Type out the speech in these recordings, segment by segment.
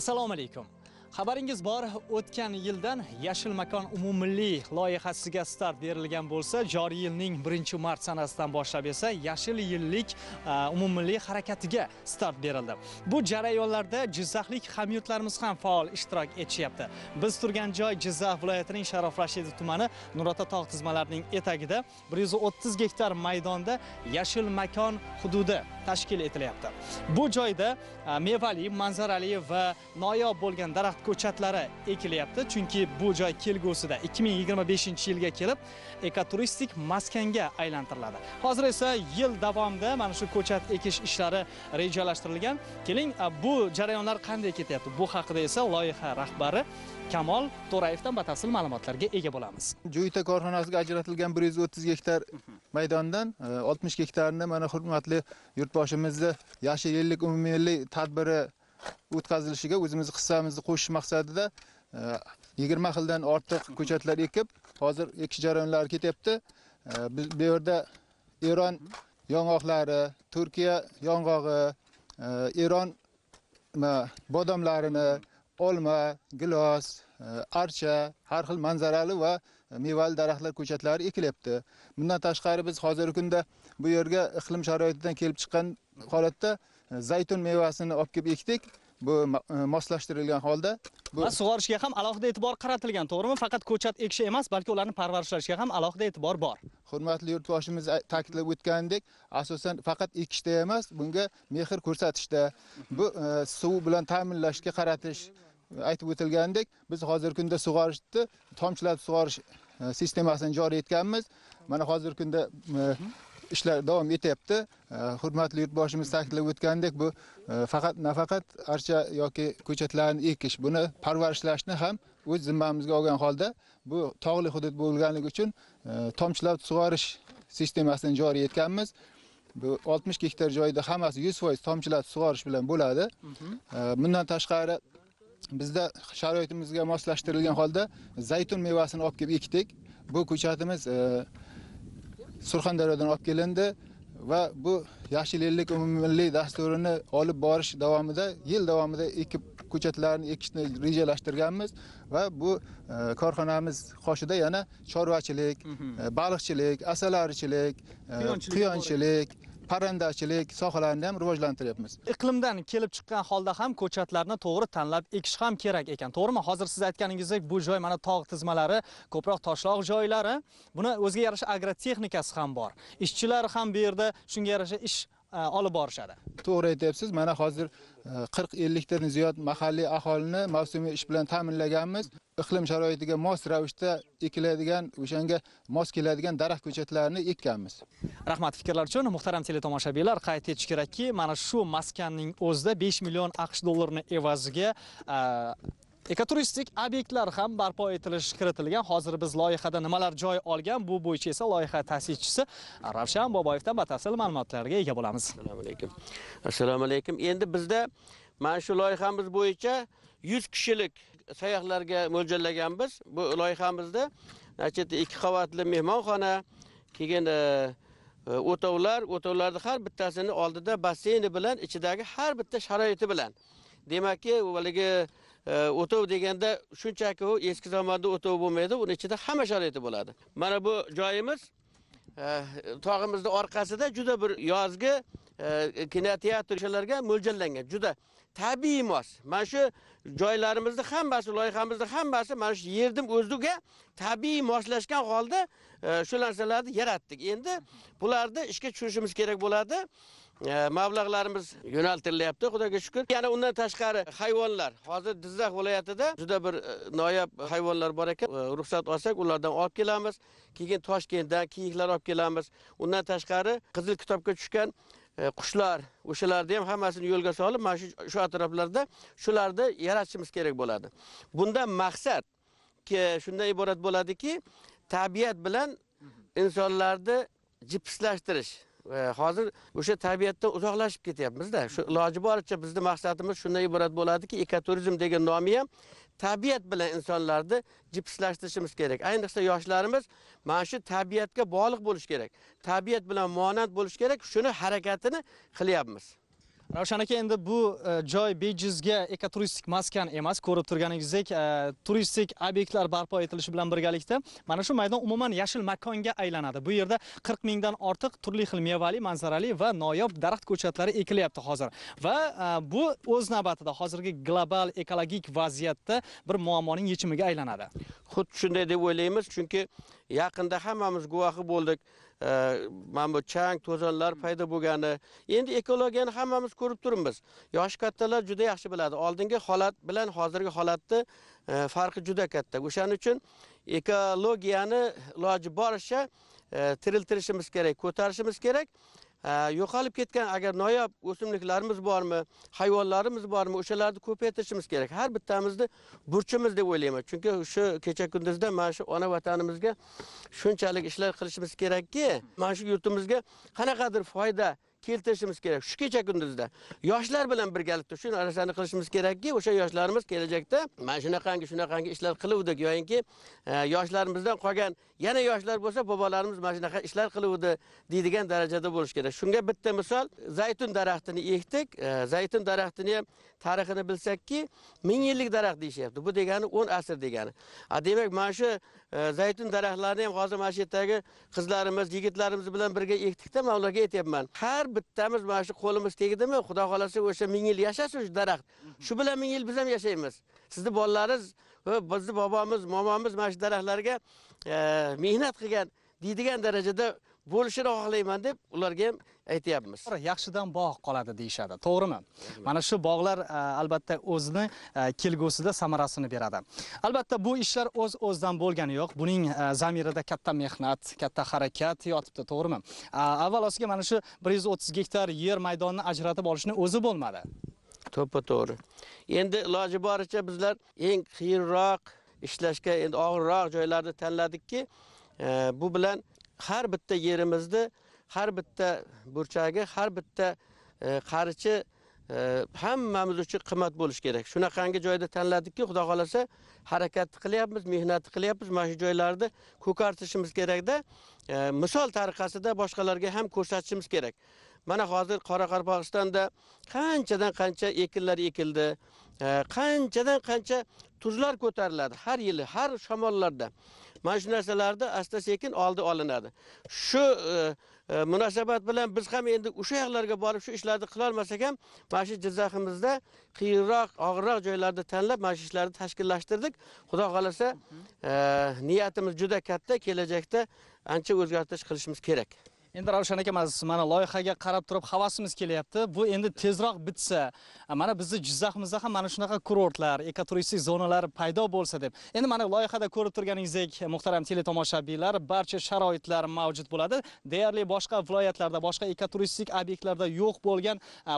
assalomu alaykum Xabaringiz bor, o'tgan yildan Yashil makon umummilliy loyihasiga start berilgan bo'lsa, joriy yilning 1-mart sanasidan boshlab esa Yashil yillik e, umummilliy harakatiga start berildi. Bu jarayonlarda Jizzaxlik hamyurtlarimiz ham faol ishtirok etishyapti. Biz turgan joy Jizzax viloyatining Sharof Rashidov tumani Nurota tog' tizmalarining etagida 130 gektar maydonda Yashil makon hududi tashkil etilyapti. Bu joyda e, mevali, manzarali va noyob bo'lgan daraxt ko'chatlari ekilyapti chunki bu joy kelgusida 2025 yilga kelib ekoturistik maskanga aylantiriladi hozir esa yil davomida mana shu ko'chat ekish ishlari rejalashtirilgan keling bu jarayonlar qanday ketyapti bu haqida esa loyiha rahbari Kamol To'rayevdan batafsil ma'lumotlarga ega bo'lamiz. Joyita korxonasiga ajratilgan 130 gektar maydondan 60 e, gektarni mana hurmatli yurtboshimizni yashil yillik umumiy tadbiri o'tkazilishiga o'zimiz hissamizni qo'shish maqsadida 20 e, xildan ortiq ko'chatlar ekib hozir ekish jarayonlari ketyapti e, biz bu yerda eron yong'oqlari turkiya yong'og'i e, eron bodomlarini olma gilos archa har xil manzarali va mevali daraxtlar ko'chatlari ekilyapti bundan tashqari biz hozirgi kunda bu yerga iqlim sharoitidan kelib chiqqan holatda zaytun mevasini olib kelib ekdik bu e, moslashtirilgan holda bu sug'orishga ham alohida e'tibor qaratilgan to'g'rimi faqat ko'chat ekish emas balki ularni parvarishlashga ham alohida e'tibor bor hurmatli yurtboshimiz ta'kidlab o'tgandek asosan faqat ekishda emas bunga mehr ko'rsatishda bu e, suv bilan ta'minlashga qaratish e, aytib o'tilgandek biz hozirgi kunda sug'orishni tomchilatib sug'orish sistemasini joriy etganmiz mana hozirgi kunda ishlar davom etyapti hurmatli yurtboshimiz ta'kidlab o'tgandek bu e, faqat nafaqat archa yoki ko'chatlarni ekish buni parvarishlashni ham o'z zimmamizga olgan holda bu tog'li hudud bo'lganligi uchun e, tomchilab sug'orish sistemasini joriy etganmiz bu 60 gektar joyda hammasi 100% tomchilab sug'orish bilan bo'ladi mhm. e, bundan tashqari bizda sharoitimizga moslashtirilgan holda zaytun mevasini olib kelib ekdik bu ko'chatimiz surxondaryodan olib kelindi va bu yashil ellik umummilliy dasturini olib borish davomida yil davomida ekib ko'chatlarni ekishni rejalashtirganmiz va bu e, korxonamiz qoshida yana chorvachilik e, baliqchilik asalarichilik quyonchilik e, parrandachilik sohalarini ham rivojlantiryapmiz iqlimdan kelib chiqqan holda ham ko'chatlarni to'g'ri tanlab ekish ham kerak ekan to'g'rimi hozir siz aytganingizdek bu joy mana tog' tizmalari ko'proq toshloq joylari buni o'ziga yarasha agrotexnikasi ham bor ishchilar ham bu yerda shunga yarasha ish E, olib borishadi to'g'ri aytyapsiz mana hozir e, qirq ellikdan ziyod mahalliy aholini mavsumiy ish bilan ta'minlaganmiz iqlim sharoitiga mos ravishda ekiladigan o'shanga mos keladigan daraxt ko'chatlarini ekkanmiz rahmat fikrlar uchun muhtaram teletomoshabinlar qayd etish kerakki mana shu maskanning o'zida besh million aqsh dollarini evaziga e, ekoturistik obyektlar ham barpo etilish kiritilgan hozir biz loyihada nimalar joy olgan bu bo'yicha esa loyiha ta'sischisi ravshan boboyevdan batafsil ma'lumotlarga ega bo'lamiz assalomu alaykum assalomu alaykum endi bizda mana shu loyihamiz bo'yicha yuz kishilik sayyohlarga mo'ljallaganmiz bu loyihamizda значит ikki qavatli mehmonxona keyin e, e, o'tovlar o'tovlarni har bittasini oldida basseyni bilan ichidagi har bitta sharoiti bilan demakki haligi o'tov deganda shunchaki u eski zamonda o'tov bo'lmaydi uni ichida hamma sharoiti bo'ladi mana bu joyimiz e, tog'imizni orqasida juda bir yozgi e, kinoteatr o'shalarga mo'ljallangan juda tabiiy mos mana shu joylarimizni hammasi loyihamizni hammasi mana shu yerni o'ziga tabiiy moslashgan holda e, shu narsalarni yaratdik endi bularni ishga tushirishimiz kerak bo'ladi E, mablag'larimiz yo'naltirilyapti xudoga shukur yana undan tashqari hayvonlar hozir jizzax viloyatida juda bir e, noyob hayvonlar bor ekan e, ruxsat olsak ulardan olib kelamiz keyin toshkentdan kiyiklar olib kelamiz undan tashqari qizil kitobga tushgan qushlar o'shalarni ham hammasini yo'lga solib mana shu shu atroflarda shularni yaratishimiz kerak bo'ladi bundan maqsad shundan iborat bo'ladiki tabiat bilan insonlarni jipslashtirish E, hozir o'sha tabiatdan uzoqlashib ketyapmizda shu iloji boricha bizni maqsadimiz shundan iborat bo'ladiki ekoturizm degan nomi ham tabiat bilan insonlarni jipslashtirishimiz kerak ayniqsa yoshlarimiz mana shu tabiatga bog'liq bo'lishi kerak tabiat bilan monand bo'lishi kerak shuni harakatini qilyapmiz ravshan aka endi bu e, joy bejizga ekoturistik maskan emas ko'rib turganingizdek e, turistik obyektlar barpo etilishi bilan birgalikda mana shu maydon umuman yashil makonga aylanadi bu yerda qirq mingdan ortiq turli xil mevali manzarali va noyob daraxt ko'chatlari ekilyapti hozir va e, bu o'z navbatida hozirgi global ekologik vaziyatda bir muammoning yechimiga aylanadi xuddi shunday deb o'ylaymiz chunki yaqinda hammamiz guvohi bo'ldik mana bu chang to'zonlar paydo bo'lgani endi ekologiyani hammamiz ko'rib turibmiz yoshi kattalar juda yaxshi biladi oldingi holat bilan hozirgi holatni e, farqi juda katta o'shaning uchun ekologiyani iloji boricha e, tiriltirishimiz kerak ko'tarishimiz kerak yo'qolib ketgan agar noyob o'simliklarimiz bormi hayvonlarimiz bormi o'shalarni ko'paytirishimiz kerak har bittamizni burchimiz deb o'ylayman chunki shu kecha kunduzda mana shu ona vatanimizga shunchalik ishlar qilishimiz kerakki mana shu yurtimizga qanaqadir foyda keltirishimiz kerak shu kecha kunduzda yoshlar bilan birgalikda shu narsani qilishimiz kerakki o'sha yoshlarimiz kelajakda mana shunaqangi shunaqangi ishlar qiluvdik yoyinki e, yoshlarimizdan qolgan yana yoshlar bo'lsa bobolarimiz mana shunaqa ishlar qiluvdi deydigan darajada bo'lishi kerak shunga bitta misol zaytun daraxtini ekdik e, zaytun daraxtini ham tarixini bilsakki ming yillik daraxt deyishyapti bu degani o'n asr degani a demak mana shu e, zaytun daraxtlarini ham hozir mana shu yerdagi qizlarimiz yigitlarimiz bilan birga ekdikda man ularga aytyapman har bittamiz mana shu qo'limiz tegdimi xudo xohlasa o'sha ming yil yashasin shu daraxt mhm. shu bilan ming yil biz ham yashaymiz sizni bolalaringiz bizni bobomiz momomiz mana shu daraxtlarga e, mehnat qilgan deydigan darajada bo'lishini xohlayman deb ularga ham aytyapmiz yaxshidan bog' qoladi deyishadi to'g'rimi mana shu bog'lar e, albatta o'zini e, kelgusida samarasini beradi albatta bu ishlar o'z o'zidan bo'lgani yo'q buning e, zamirida katta mehnat katta harakat yotibdi to'g'rimi avvalosiga mana shu bir yuz o'ttiz gektar yer maydonini ajratib olishni o'zi bo'lmadi to'ppa to'g'ri endi iloji boricha bizlar eng qiyinroq ishlashga endi og'irroq joylarni tanladikki bu bilan har bitta yerimizni har bitta burchagi har bitta e, qarichi e, hammamiz uchun qimmat bo'lishi kerak shunaqangi joyda tanladikki xudo xohlasa harakatni qilyapmiz mehnatni qilyapmiz mana shu joylarni ko'kartirishimiz kerakda e, misol tariqasida boshqalarga ham ko'rsatishimiz kerak mana hozir qoraqalpog'istonda qanchadan qancha ekinlar ekildi e, qanchadan qancha tuzlar ko'tariladi har yili har shamollarda mana shu narsalarni asta sekin oldi olinadi shu e, e, munosabat bilan biz ham endi o'sha yoqlarga borib shu ishlarni qilolmasak ham mana shu jizzaximizda qiyinroq og'irroq joylarni tanlab mana shu ishlarni tashkillashtirdik xudo xohlasa niyatimiz juda katta kelajakda ancha o'zgartirish qilishimiz kerak endi ravshan akamiz mana loyihaga qarab turib havasimiz kelyapti bu endi tezroq bitsa mana bizni jizzaximizda ham mana shunaqa kurortlar ekoturistik zonalar paydo bo'lsa deb endi mana loyihada ko'rib turganingizdek muhtaram teletomoshabinlar barcha sharoitlar mavjud bo'ladi deyarli boshqa viloyatlarda boshqa ekoturistik obyektlarda yo'q bo'lgan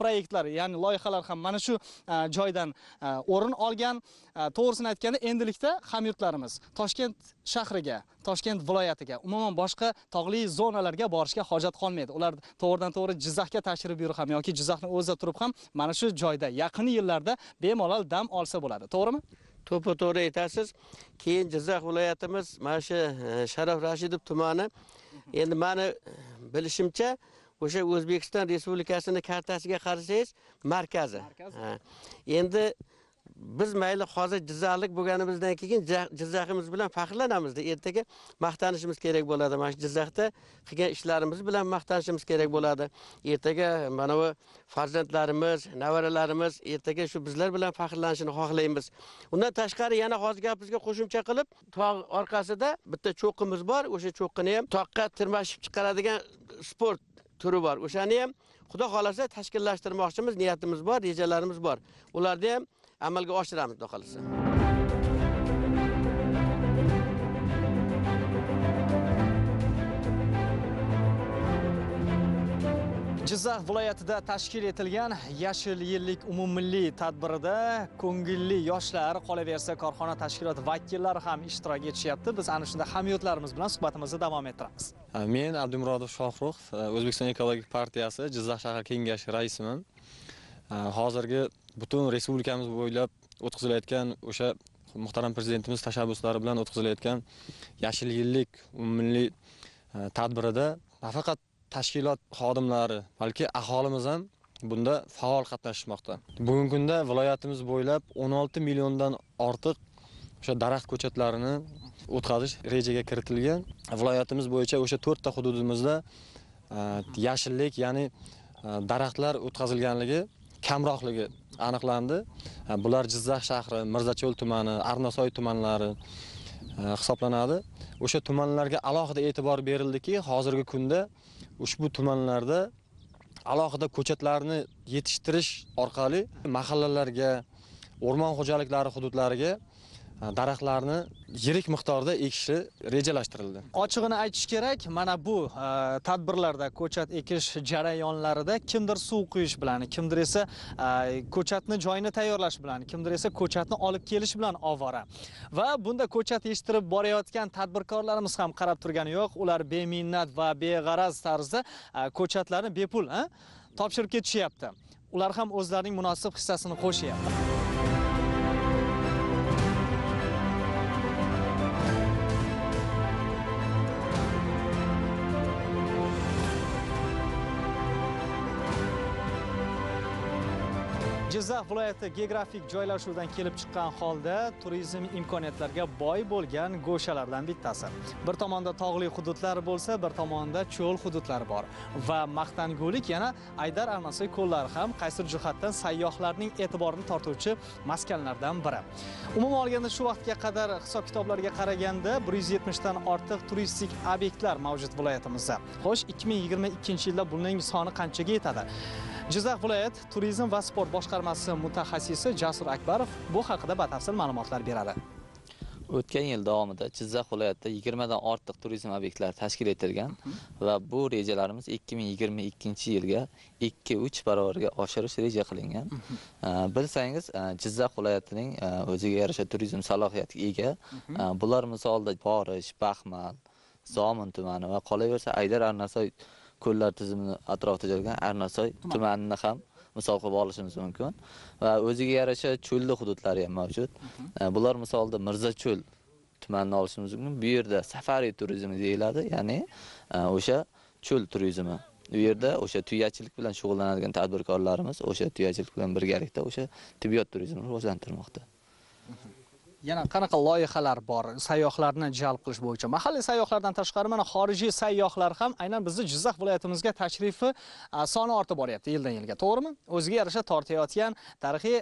proyektlar ya'ni loyihalar ham mana shu joydan o'rin olgan to'g'risini aytganda endilikda hamyurtlarimiz toshkent shahriga toshkent viloyatiga umuman boshqa tog'li zonalarga borishga hojat qolmaydi ular to'g'ridan to'g'ri jizzaxga tashrif buyurib ham yoki jizzaxni o'zida turib ham mana shu joyda yaqin yillarda bemalol dam olsa bo'ladi to'g'rimi to'ppa to'g'ri aytasiz keyin jizzax viloyatimiz mana shu e, sharof rashidov tumani endi mani e, bilishimcha o'sha o'zbekiston respublikasini kartasiga qarasangiz markazi endi biz mayli hozir jizzaxlik bo'lganimizdan keyin jizzaximiz bilan faxrlanamizda ertaga maqtanishimiz kerak bo'ladi mana shu jizzaxda qilgan ishlarimiz bilan maqtanishimiz kerak bo'ladi ertaga mana bu farzandlarimiz nevaralarimiz ertaga shu bizlar bilan faxrlanishini xohlaymiz undan tashqari yana hozir gapimizga qo'shimcha qilib tog' orqasida bitta cho'qqimiz bor o'sha cho'qqini ham toqqa tirmashib chiqaradigan sport turi bor o'shani ham xudo xohlasa tashkillashtirmoqchimiz niyatimiz bor rejalarimiz bor ularda ham amalga oshiramiz xudo xohlasa jizzax viloyatida tashkil etilgan yashil yillik umummilliy tadbirida ko'ngilli yoshlar qolaversa korxona tashkiloti vakillari ham ishtirok etishyapti biz ana shunda hamyurtlarimiz bilan suhbatimizni davom ettiramiz men abdumurodov shohruh o'zbekiston ekologik partiyasi jizzax shahar kengashi raisiman Э, hozirgi butun respublikamiz bo'ylab o'tkazilayotgan o'sha muhtaram prezidentimiz tashabbuslari bilan o'tkazilayotgan yashil yillik umummilliy e, tadbirida nafaqat tashkilot xodimlari balki aholimiz ham bunda faol qatnashmoqda bugungi kunda viloyatimiz bo'ylab 16 milliondan ortiq o'sha daraxt ko'chatlarini o'tkazish rejaga kiritilgan viloyatimiz bo'yicha o'sha to'rtta hududimizda e, yashillik ya'ni e, daraxtlar o'tkazilganligi kamroqligi aniqlandi bular jizzax shahri mirzacho'l tumani arnasoy tumanlari hisoblanadi o'sha tumanlarga alohida e'tibor berildiki hozirgi kunda ushbu tumanlarda alohida ko'chatlarni yetishtirish orqali mahallalarga o'rmon xo'jaliklari hududlariga daraxtlarni yirik miqdorda ekishi rejalashtirildi ochig'ini aytish kerak mana bu tadbirlarda ko'chat ekish jarayonlarida kimdir suv quyish bilan kimdir esa ko'chatni joyini tayyorlash bilan kimdir esa ko'chatni olib kelish bilan ovora va bunda ko'chat yetishtirib borayotgan tadbirkorlarimiz ham qarab turgani yo'q ular beminnat va beg'araz tarzda ko'chatlarni bepul topshirib ketishyapti ular ham o'zlarining munosib hissasini qo'shyapti jizzax viloyati geografik joylashuvidan kelib chiqqan holda turizm imkoniyatlariga boy bo'lgan go'shalardan bittasi bir tomonda tog'li hududlar bo'lsa bir tomonda cho'l hududlar bor va maqtangulik yana aydar arnasi ko'llari ham qaysir jihatdan sayyohlarning e'tiborini tortuvchi maskanlardan biri umuman olganda shu vaqtga qadar hisob kitoblarga qaraganda bir yuz yetmishdan ortiq turistik obyektlar mavjud viloyatimizda xo'sh ikki ming yigirma ikkinchi yilda buning soni qanchaga yetadi jizzax viloyat turizm va sport boshqarmasi mutaxassisi jasur akbarov bu haqida batafsil ma'lumotlar beradi o'tgan yil davomida jizzax viloyatida yigirmadan ortiq turizm obyektlari tashkil etilgan va bu rejalarimiz ikki ming yigirma ikkinchi yilga ikki uch barobarga oshirish reja qilingan bilsangiz e, jizzax viloyatining e, o'ziga yarasha turizm salohiyatiga ega e, bular misolida porish baxmal zomin tumani va qolaversa aydar arnasoy ko'llar tizimini atrofida joylashgan arnasoy tumanini ham misol qilib olishimiz mumkin va o'ziga yarasha cho'lni hududlari ham mavjud mhm. e, bular misolida mirzacho'l tumanini olishimiz mumkin bu yerda safari turizmi deyiladi ya'ni e, o'sha cho'l turizmi u yerda o'sha tuyachilik bilan shug'ullanadigan tadbirkorlarimiz o'sha tuyachilik bilan birgalikda o'sha tibbiyot turizmini rivojlantirmoqda yana qanaqa loyihalar bor sayyohlarni jalb qilish bo'yicha mahalliy sayyohlardan tashqari mana xorijiy sayyohlar ham aynan bizni jizzax viloyatimizga tashrifi soni ortib boryapti yildan yilga to'g'rimi o'ziga yarasha tortayotgan tarixiy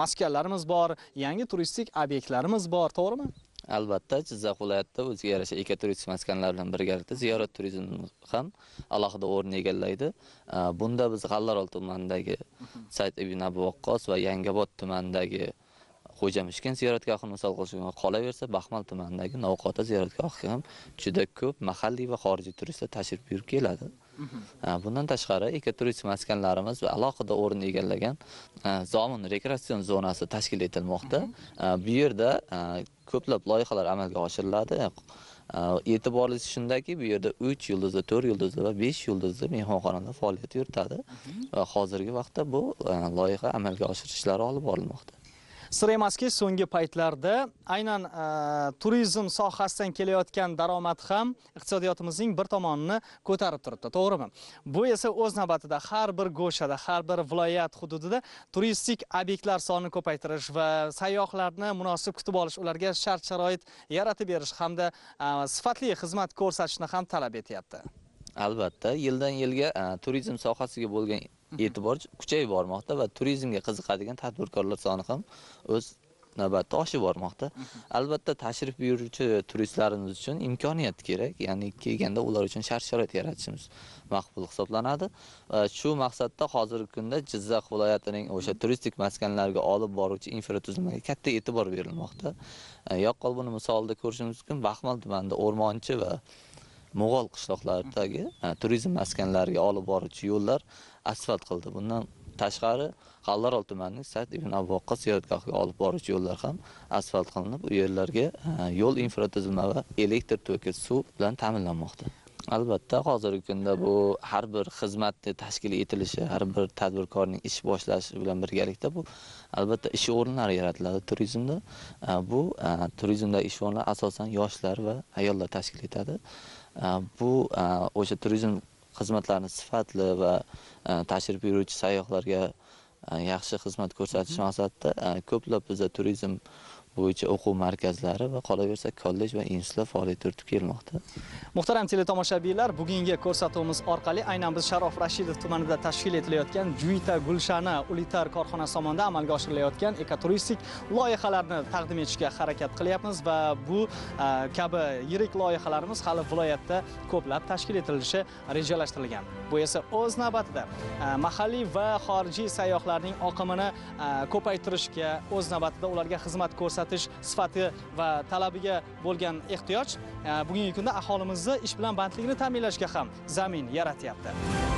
maskanlarimiz bor yangi turistik obyektlarimiz bor to'g'rimi albatta jizzax viloyatida o'ziga yarasha ekoturistik maskanlar bilan birgalikda ziyorat turizmi ham alohida o'rin egallaydi bunda biz g'allaorol tumanidagi mhmm. said ibn abu vaqqos va yangiobod tumanidagi xo'jamishkan ziyoratgohini misol qilsak, qolaversa baxmal tumanidagi Navqota ziyoratgohi ham juda ko'p mahalliy va xorijiy turistlar tashrif buyurib keladi mhm. bundan tashqari ekoturizm maskanlarimiz va alohida o'rin egallagan zomin rekreatsion zonasi tashkil etilmoqda mhm. bu yerda ko'plab loyihalar amalga oshiriladi e'tiborlisi shundaki bu yerda 3 yulduzli 4 yulduzli va 5 yulduzli mehmonxonalar faoliyat yuritadi mhm. va hozirgi vaqtda bu loyiha amalga oshirishlari olib borilmoqda sir emaski so'nggi paytlarda aynan e, turizm sohasidan kelayotgan daromad ham iqtisodiyotimizning bir tomonini ko'tarib turibdi to'g'rimi bu esa o'z navbatida har bir go'shada har bir viloyat hududida turistik obyektlar sonini ko'paytirish va sayyohlarni munosib kutib olish ularga shart sharoit yaratib berish hamda e, sifatli xizmat ko'rsatishni ham talab etyapti albatta yildan yilga turizm sohasiga bo'lgan mhm. e'tibor kuchayib bormoqda va turizmga qiziqadigan tadbirkorlar soni ham o'z navbatda oshib bormoqda mhm. albatta tashrif buyuruvchi turistlarimiz uchun imkoniyat kerak ya'ni kelganda ular uchun shart sharoit yaratishimiz maqbul hisoblanadi shu maqsadda hozirgi kunda jizzax viloyatining o'sha mhm. turistik maskanlarga olib boruvchi infratuzilmaga katta e'tibor berilmoqda yaqqol buni misolida ko'rishimiz mumkin baxmal tumanida o'rmonchi va mo'g'ol qishloqlaridagi turizm maskanlariga olib boruvchi yo'llar asfalt qildi bundan tashqari qallarol tumanining Said ibn avvoqa ziyoratgohiga olib boruvchi yo'llar ham asfalt qilinib u yerlarga yo'l infratuzilma va elektr toki suv bilan ta'minlanmoqda albatta hozirgi kunda bu har bir xizmatni tashkil etilishi har bir tadbirkorning ish boshlashi bilan birgalikda bu albatta ish o'rinlari yaratiladi turizmda bu turizmda ish o'rinlari asosan yoshlar va ayollar tashkil etadi bu э, э, o'sha turizm xizmatlarini sifatli va э, tashrif buyuruvchi sayyohlarga yaxshi xizmat ko'rsatish maqsadida ko'plab bizda turizm bo'yicha o'quv markazlari va qolaversa kollej va institutlar faoliyat yuritib kelmoqda muhtaram teletomoshabinlar bugungi ko'rsatuvimiz orqali aynan biz sharof rashidov tumanida tashkil etilayotgan juita gulshani ulitar korxonasi tomonidan amalga oshirilayotgan ekoturistik loyihalarni taqdim etishga harakat qilyapmiz va bu e, kabi yirik loyihalarimiz hali viloyatda ko'plab tashkil etilishi rejalashtirilgan bu esa o'z navbatida e, mahalliy va xorijiy sayyohlarning oqimini e, ko'paytirishga o'z navbatida ularga xizmat ko'rsat ko'rsatish sifati va talabiga bo'lgan ehtiyoj bugungi kunda aholimizni ish bilan bandligini ta'minlashga ham zamin yaratyapti